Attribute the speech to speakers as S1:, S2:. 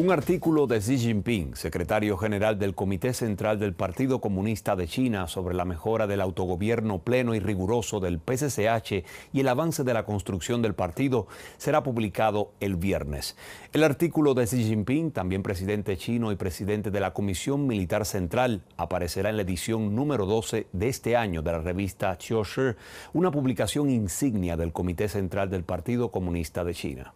S1: Un artículo de Xi Jinping, secretario general del Comité Central del Partido Comunista de China, sobre la mejora del autogobierno pleno y riguroso del PCCH y el avance de la construcción del partido, será publicado el viernes. El artículo de Xi Jinping, también presidente chino y presidente de la Comisión Militar Central, aparecerá en la edición número 12 de este año de la revista Xiaoshi, una publicación insignia del Comité Central del Partido Comunista de China.